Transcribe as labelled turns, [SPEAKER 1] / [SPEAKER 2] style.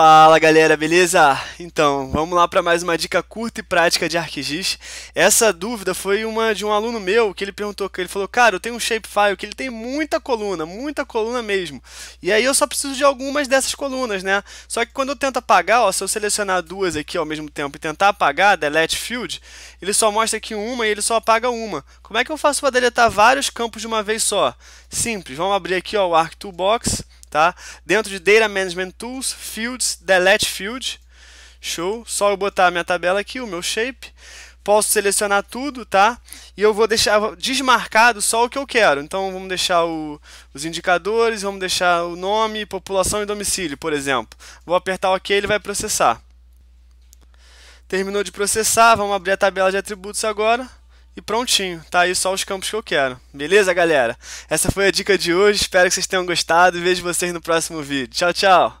[SPEAKER 1] Fala galera, beleza? Então, vamos lá para mais uma dica curta e prática de ArcGIS. Essa dúvida foi uma de um aluno meu que ele perguntou, que ele falou: "Cara, eu tenho um shapefile que ele tem muita coluna, muita coluna mesmo. E aí eu só preciso de algumas dessas colunas, né? Só que quando eu tento apagar, ó, se eu selecionar duas aqui ao mesmo tempo e tentar apagar, delete field, ele só mostra aqui uma e ele só apaga uma. Como é que eu faço para deletar vários campos de uma vez só? Simples, vamos abrir aqui ó, o Arc Toolbox tá? Dentro de Data Management Tools, Fields, Delete Field, show. Só eu botar a minha tabela aqui, o meu shape. Posso selecionar tudo, tá? E eu vou deixar desmarcado só o que eu quero. Então vamos deixar o, os indicadores, vamos deixar o nome, população e domicílio, por exemplo. Vou apertar OK, ele vai processar. Terminou de processar, vamos abrir a tabela de atributos agora. E prontinho, tá aí só os campos que eu quero. Beleza, galera? Essa foi a dica de hoje, espero que vocês tenham gostado e vejo vocês no próximo vídeo. Tchau, tchau!